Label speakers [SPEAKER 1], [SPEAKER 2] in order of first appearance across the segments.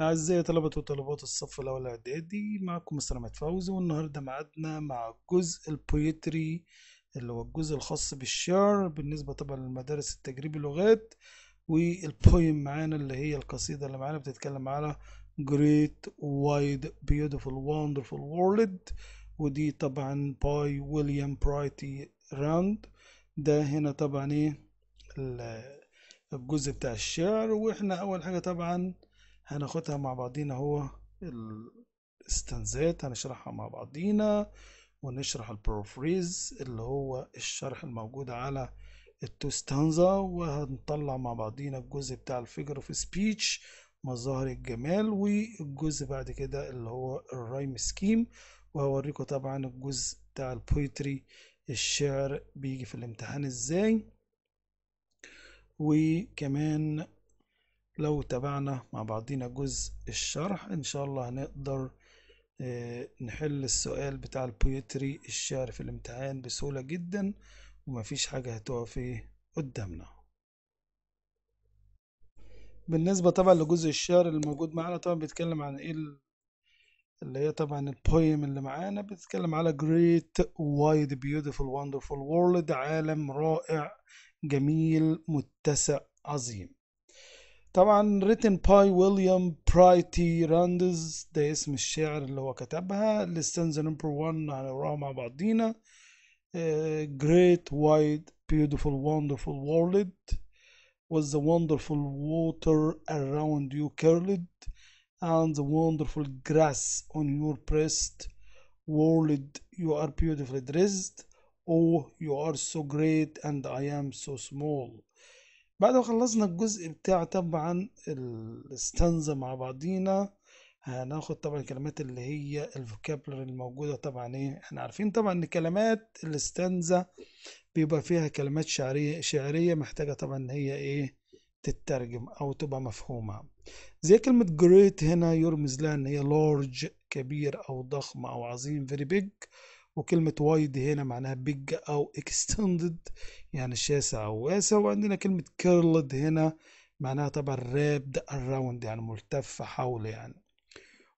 [SPEAKER 1] أعزائي آه، طلبة وطلبات الصف الأول إعدادي معكم مستر أحمد فوزي والنهاردة ميعادنا مع جزء البويتري اللي هو الجزء الخاص بالشعر بالنسبة طبعا للمدارس التجريب اللغات والبويم معانا اللي هي القصيدة اللي معانا بتتكلم على Great Wide Beautiful Wonderful World ودي طبعا باي ويليام برايتي راند ده هنا طبعا ايه الجزء بتاع الشعر واحنا اول حاجة طبعا هناخدها مع بعضينا هو الاستنزات هنشرحها مع بعضينا ونشرح البروفريز اللي هو الشرح الموجود على التو ستانزا وهنطلع مع بعضينا الجزء بتاع الفيجر اوف سبيتش مظاهر الجمال والجزء بعد كده اللي هو الرايم سكيم وهوريكم طبعا الجزء بتاع البويتري الشعر بيجي في الامتحان ازاي وكمان لو تابعنا مع بعضينا جزء الشرح ان شاء الله هنقدر آه، نحل السؤال بتاع البويتري الشعر في الامتحان بسهولة جدا ومفيش حاجة هتقف قدامنا بالنسبة طبعا لجزء الشعر اللي موجود معانا طبعا بيتكلم عن ايه اللي هي طبعا البويم اللي معانا بتتكلم على great wide beautiful wonderful world عالم رائع جميل متسع عظيم طبعا written by William برايتي راندز ده اسم الشعر اللي هو كتبها للستنزا number 1 هنقراها مع بعضينا uh, great wide beautiful wonderful world was the wonderful water around you curled and the wonderful grass on your breast world you are beautifully dressed oh you are so great and I am so small بعد ما خلصنا الجزء بتاع طبعا الاستنزا مع بعضينا هناخد طبعا الكلمات اللي هي الفوكابلر الموجودة طبعا ايه احنا عارفين طبعا ان كلمات الاستنزا بيبقى فيها كلمات شعرية شعرية محتاجة طبعا ان هي ايه تترجم او تبقى مفهومة زي كلمة جريت هنا يرمز لها ان هي لارج كبير او ضخم او عظيم فيري بيج وكلمة وايد هنا معناها بيج أو اكستندد يعني شاسع أو واسع وعندنا كلمة كيرلد هنا معناها طبعا رابد أراوند يعني ملتف حول يعني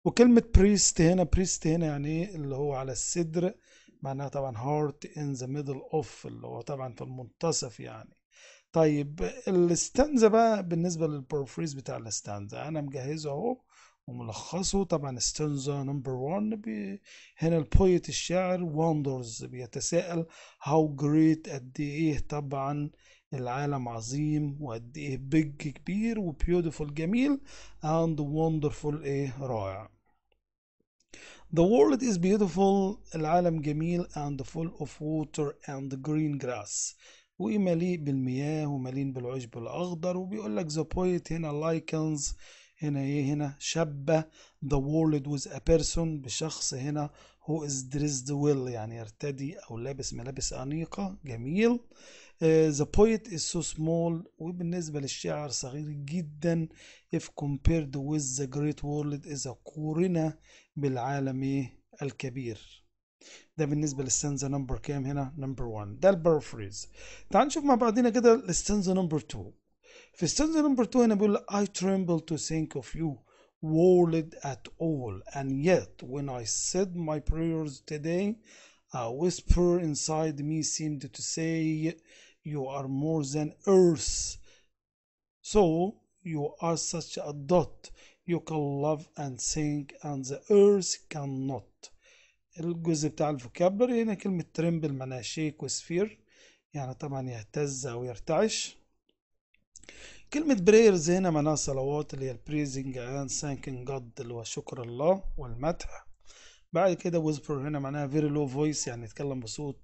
[SPEAKER 1] وكلمة بريست هنا بريست هنا يعني إيه؟ اللي هو على الصدر معناها طبعا هارت ان ذا ميدل اوف اللي هو طبعا في المنتصف يعني طيب الستانزا بقى بالنسبة للبروفريز بتاع الستانزا أنا مجهزه أهو وملخصه طبعا ستنزا نمبر 1 هنا البويت الشاعر واندرز بيتساءل هاو جريت قد ايه طبعا العالم عظيم وقد ايه بيج كبير وبيوتيفول جميل اند وندرفول ايه رائع The world is beautiful العالم جميل and full of water and green grass ومليء بالمياه ومليء بالعشب الأخضر وبيقول لك the poet هنا likens هنا ايه هنا شبه the world with a person بشخص هنا who is dressed well يعني يرتدي او لابس ملابس انيقه جميل uh, the poet is so small وبالنسبة للشعر صغير جدا if compared with the great world إذا قورنا بالعالم إيه؟ الكبير ده بالنسبة للستنزة نمبر كام هنا نمبر 1 ده البارفريز تعال نشوف مع بعضنا كده الستنزة نمبر 2 في الستانزا number 2 I will. I tremble to think of you worried at all and yet when I said my prayers today a whisper inside me seemed to say you are more than earth so you are such a dot you can love and think and the earth cannot الجزء بتاع الفوكابلر هنا كلمة ترمبل معناها شيك وسفير يعني طبعا يهتز أو يرتعش كلمة بريرز هنا معناها صلوات اللي هي البريزنج اند ثانكينج جاد اللي هو شكر الله والمدح بعد كده ويزبر هنا معناها فيري لو فويس يعني يتكلم بصوت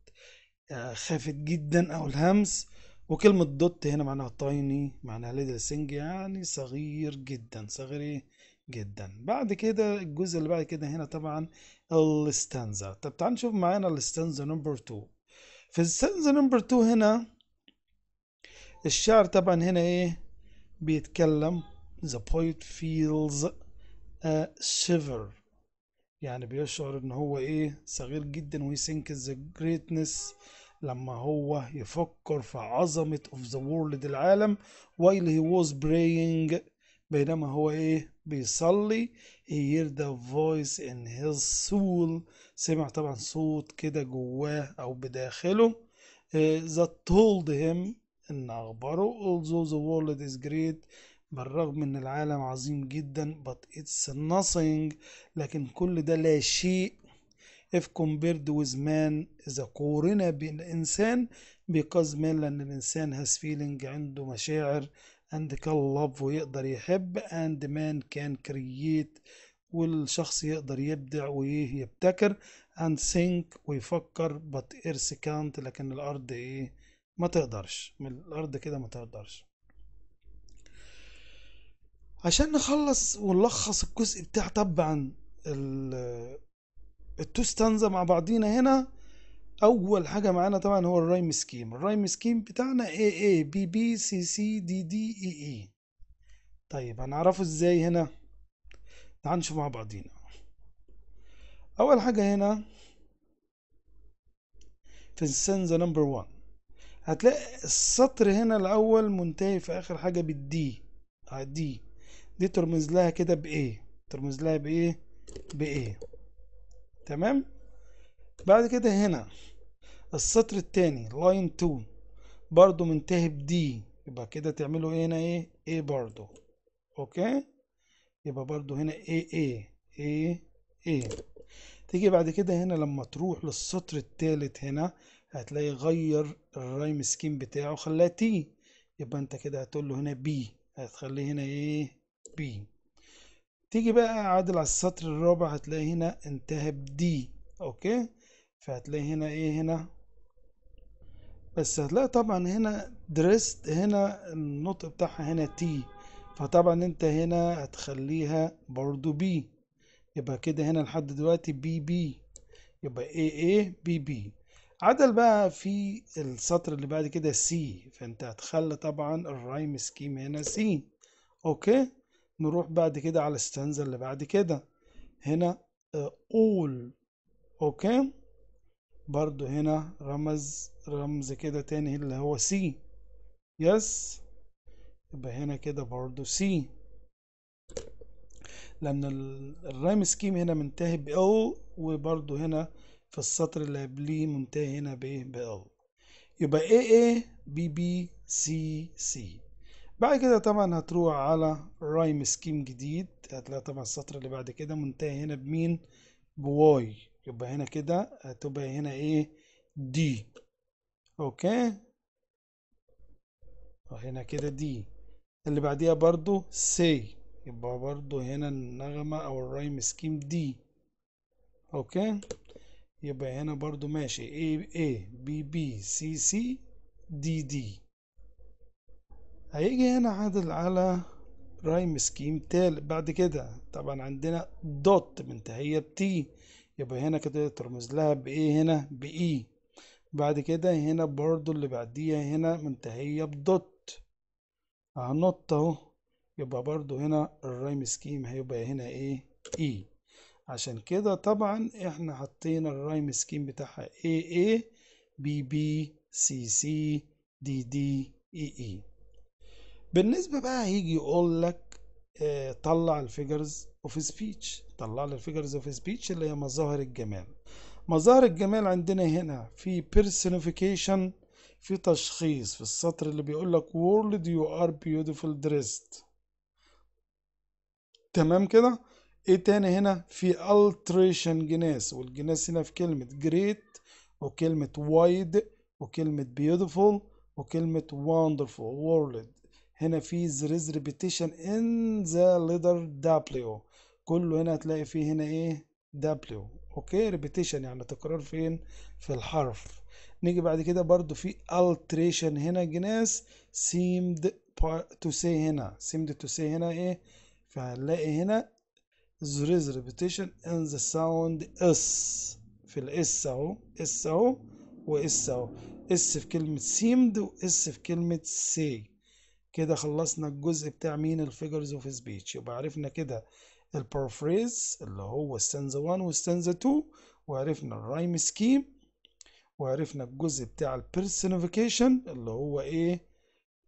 [SPEAKER 1] آه، خافت جدا او الهمس وكلمة دوت هنا معناها تايني معناها ليدل سينج يعني صغير جدا صغير جدا بعد كده الجزء اللي بعد كده هنا طبعا الستانزا طب تعال نشوف معانا الستانزا نمبر 2 في الستانزا نمبر 2 هنا الشعر طبعا هنا ايه بيتكلم the poet feels a shiver يعني بيشعر ان هو ايه صغير جدا ويسنك the greatness لما هو يفكر في عظمة of the world العالم while he was praying بينما هو ايه بيصلي he heard the voice in his soul سمع طبعا صوت كده جواه او بداخله uh, that told him إن أخباره although the world is great بالرغم إن العالم عظيم جدا but it's nothing لكن كل ده لا شيء if compared with man إذا قورنا الانسان because man لأن الإنسان has feeling عنده مشاعر and can love ويقدر يحب and man can create والشخص يقدر يبدع ويبتكر and think ويفكر but earth can't لكن الأرض إيه ما تقدرش من الارض كده ما تقدرش عشان نخلص ونلخص الجزء بتاع طبعا ستانزا مع بعضينا هنا اول حاجه معانا طبعا هو الرايم سكيم الرايم سكيم بتاعنا اي اي بي بي سي سي دي دي اي اي طيب هنعرفه ازاي هنا تعال نشوف مع بعضينا اول حاجه هنا في السنزا نمبر 1 هتلاقي السطر هنا الاول منتهي في اخر حاجه بالدي آه، دي دي ترمز لها كده بايه ترمز لها بايه بايه تمام بعد كده هنا السطر التاني لاين 2 برضو منتهي بدي يبقى كده تعملوا ايه هنا ايه ايه برضو اوكي يبقى برضو هنا ايه ايه ايه ايه تيجي بعد كده هنا لما تروح للسطر التالت هنا هتلاقي غير الرايم سكيم بتاعه خلاه تي يبقى انت كده هتقول له هنا بي هتخليه هنا ايه بي تيجي بقى عادل على السطر الرابع هتلاقي هنا انتهى بدي اوكي فهتلاقي هنا ايه هنا بس هتلاقي طبعا هنا درست هنا النطق بتاعها هنا تي فطبعا انت هنا هتخليها برضو بي يبقى كده هنا لحد دلوقتي بي بي يبقى ايه ايه بي بي عدل بقى في السطر اللي بعد كده سي فانت هتخلى طبعا الرايم سكيم هنا سي اوكي نروح بعد كده على الستانزا اللي بعد كده هنا آه، اول اوكي برضو هنا رمز رمز كده تاني اللي هو سي يس يبقى هنا كده برضو سي لان الرايم سكيم هنا منتهي باو وبرضو هنا في السطر اللي قبليه منتهي هنا بايه بال يبقى اي اي بي بي سي سي بعد كده طبعا هتروح على رايم سكيم جديد هتلاقي طبعا السطر اللي بعد كده منتهي هنا بمين بواي يبقى هنا كده هتبقى هنا ايه دي اوكي وهنا كده دي اللي بعديها برضو سي يبقى برضو هنا النغمة او الرايم سكيم دي اوكي يبقى هنا برضو ماشي A A B B C C D D هيجي هنا عادل على رايم سكيم تالت بعد كده طبعا عندنا دوت منتهية بتي يبقى هنا كده ترمز لها بإيه هنا بإي e. بعد كده هنا برضو اللي بعديها هنا منتهية بدوت هنط اهو يبقى برضو هنا الرايم سكيم هيبقى هنا ايه اي e. عشان كده طبعا احنا حطينا الرايم سكيم بتاعها AA BB CC DD EE بالنسبة بقى هيجي يقول لك آه، طلع الفيجرز اوف سبيتش طلع لي الفيجرز اوف سبيتش اللي هي مظاهر الجمال مظاهر الجمال عندنا هنا في بيرسونيفيكيشن في تشخيص في السطر اللي بيقول لك وورلد يو ار بيوتيفول دريست تمام كده ايه تاني هنا في التريشن جناس والجناس هنا في كلمة جريت وكلمة وايد وكلمة beautiful وكلمة وندرفول وورلد هنا في there is repetition in the letter W كله هنا هتلاقي فيه هنا ايه W اوكي repetition يعني تكرار فين في الحرف نيجي بعد كده برضو في alteration هنا جناس seemed to say هنا seemed to say هنا ايه فهنلاقي هنا there is repetition in the sound s في الاس اهو اس اهو واس اهو اس في كلمة seemed واس في كلمة سي كده خلصنا الجزء بتاع مين الفيجرز اوف سبيتش يبقى عرفنا كده paraphrase اللي هو ستانزا 1 وستانزا 2 وعرفنا الرايم سكيم وعرفنا الجزء بتاع البيرسونيفيكيشن اللي هو ايه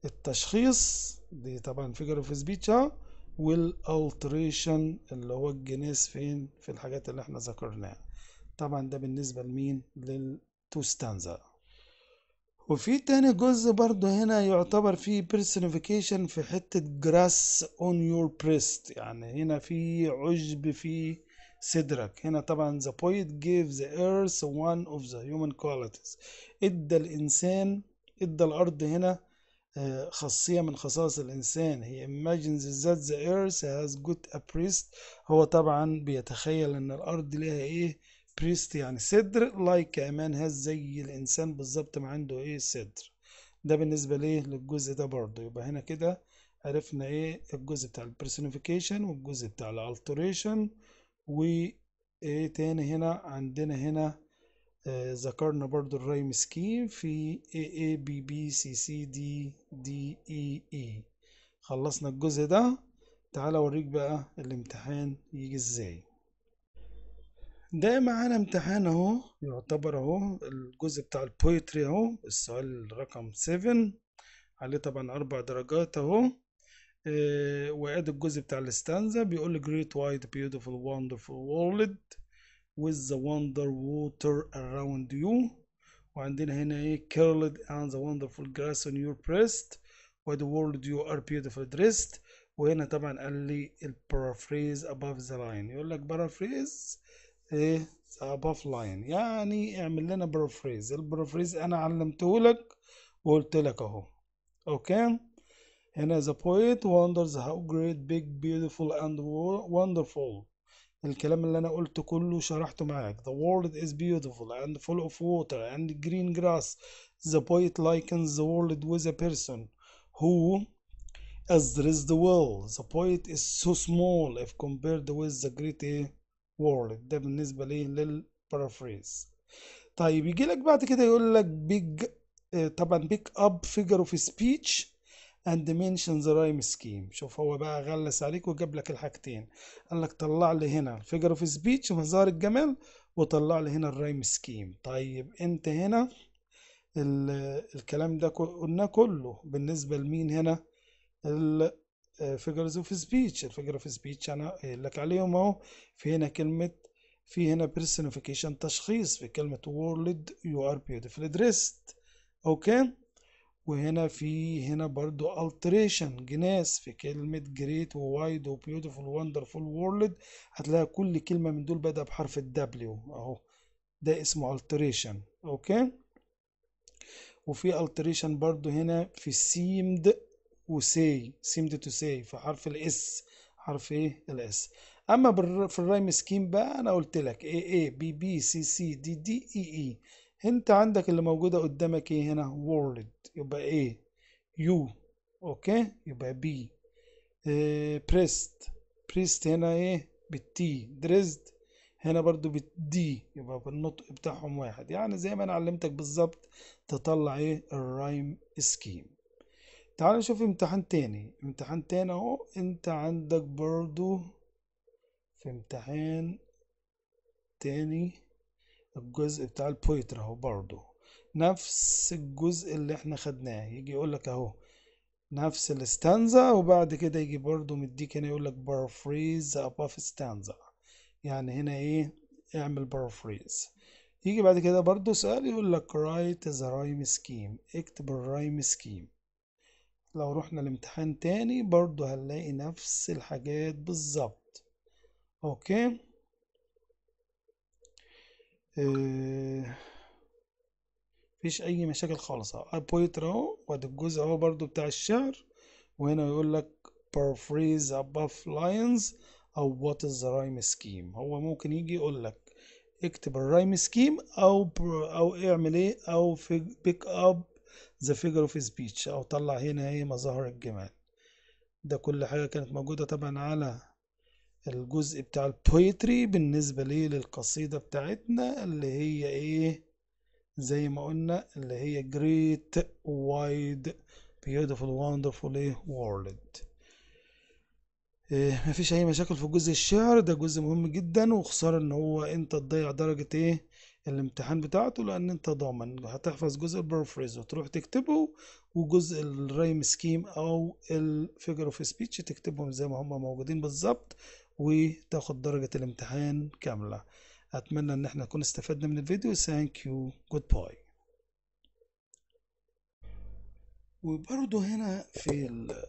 [SPEAKER 1] التشخيص دي طبعا فيجر اوف سبيتش اهو والالتريشن اللي هو الجناس فين في الحاجات اللي احنا ذكرناها طبعا ده بالنسبه لمين للتو ستانزا وفي تاني جزء برضه هنا يعتبر فيه بيرسونيفيكيشن في حتة جراس اون يور بريست يعني هنا في عشب في صدرك هنا طبعا the poet gave the earth one of the human qualities ادى الانسان ادى الارض هنا آه، خاصية من خصائص الإنسان هي imagines that the earth has got a priest هو طبعا بيتخيل إن الأرض ليها إيه priest يعني صدر like a man has زي الإنسان بالظبط ما عنده إيه صدر ده بالنسبة ليه للجزء ده برضه يبقى هنا كده عرفنا إيه الجزء بتاع personification والجزء بتاع الالتريشن وإيه تاني هنا عندنا هنا ذكرنا برضو الرايم سكيم في A A B B C C D D E E خلصنا الجزء ده تعال اوريك بقى الامتحان يجي ازاي ده معانا امتحان اهو يعتبر اهو الجزء بتاع البويتري اهو السؤال رقم 7 عليه طبعا اربع درجات اهو آه، وادي الجزء بتاع الاستانزا بيقول great white beautiful wonderful world with the wonder water around you وعندنا هنا ايه curled and the wonderful grass on your breast what world you are beautiful dressed وهنا طبعا قال لي paraphrase above the line يقول لك paraphrase ايه above line يعني اعمل لنا paraphrase paraphrase انا علمته لك وقلت لك اهو اوكي هنا the poet wonders how great big beautiful and wonderful الكلام اللي أنا قلته كله شرحته معاك The world is beautiful and full of water and green grass The poet likens the world with a person who as there is the world The poet is so small if compared with the great world ده بالنسبة ليه للبارافريز طيب يجي لك بعد كده يقول لك big طبعا بيك up figure of speech. اند منشن ذا رايم سكيم شوف هو بقى غلس عليك وجاب لك الحاجتين قال لك طلع لي هنا الفيجر اوف سبيتش مظهر الجمال وطلع لي هنا الرايم سكيم طيب انت هنا الكلام ده قلناه كله بالنسبه لمين هنا الفيجرز اوف سبيتش الفيجر اوف سبيتش انا قايل لك عليهم اهو في هنا كلمه في هنا بيرسونيفيكيشن تشخيص في كلمه وورلد يو ار بيوتيفل دريست اوكي وهنا في هنا برضو alteration جناس في كلمة great ووايد وبيوتيفول wonderful وورلد هتلاقي كل كلمة من دول بدأ بحرف الدبليو اهو ده اسمه alteration اوكي وفي alteration برضو هنا في seemed وسي seemed to say في حرف الاس حرف ايه الاس اما في الرايم سكيم بقى انا قلت لك ايه اي بي بي سي سي دي دي اي اي انت عندك اللي موجودة قدامك ايه هنا world يبقى ايه you اوكي يبقى بي اه بريست بريست هنا ايه بالتي دريزد هنا برضو بالدي يبقى بالنطق بتاعهم واحد يعني زي ما انا علمتك بالظبط تطلع ايه الرايم سكيم تعال نشوف امتحان تاني امتحان تاني اهو انت عندك برضو في امتحان تاني الجزء بتاع البويتر اهو برضو نفس الجزء اللي احنا خدناه يجي يقول لك اهو نفس الستانزا وبعد كده يجي برضو مديك هنا يقول لك بارفريز اباف ستانزا يعني هنا ايه اعمل بارفريز يجي بعد كده برضو سؤال يقول لك write ذا rhyme scheme اكتب الرايم سكيم لو رحنا الامتحان تاني برضو هنلاقي نفس الحاجات بالظبط اوكي آه، مفيش اي مشاكل خالص اهو بوينتر اهو وادي الجزء اهو برضو بتاع الشعر وهنا يقول لك بارفريز اباف لاينز او وات از رايم سكيم هو ممكن يجي يقول لك اكتب الرايم سكيم او او اعمل ايه او بيك اب ذا فيجر اوف سبيتش او طلع هنا ايه مظاهر الجمال ده كل حاجه كانت موجوده طبعا على الجزء بتاع البويتري بالنسبة ليه للقصيدة بتاعتنا اللي هي ايه زي ما قلنا اللي هي great wide beautiful wonderful ايه world إيه مفيش اي مشاكل في جزء الشعر ده جزء مهم جدا وخسارة ان هو انت تضيع درجة ايه الامتحان بتاعته لان انت ضامن هتحفظ جزء البرفريز وتروح تكتبه وجزء الريم سكيم او الفيجر اوف سبيتش تكتبهم زي ما هم موجودين بالظبط وتاخد درجة الامتحان كاملة أتمنى إن احنا نكون استفدنا من الفيديو ثانك يو جود باي وبرضو هنا في ال...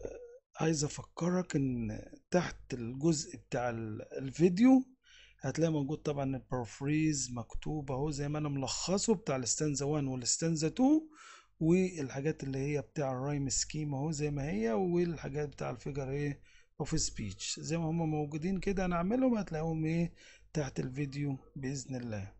[SPEAKER 1] عايز أفكرك إن تحت الجزء بتاع الفيديو هتلاقي موجود طبعا البرفريز مكتوب اهو زي ما انا ملخصه بتاع الاستانزا 1 والاستانزا 2 والحاجات اللي هي بتاع الرايم سكيم اهو زي ما هي والحاجات بتاع الفيجر ايه اوف سبيتش زي ما هم موجودين كده هنعملهم هتلاقوهم ايه تحت الفيديو باذن الله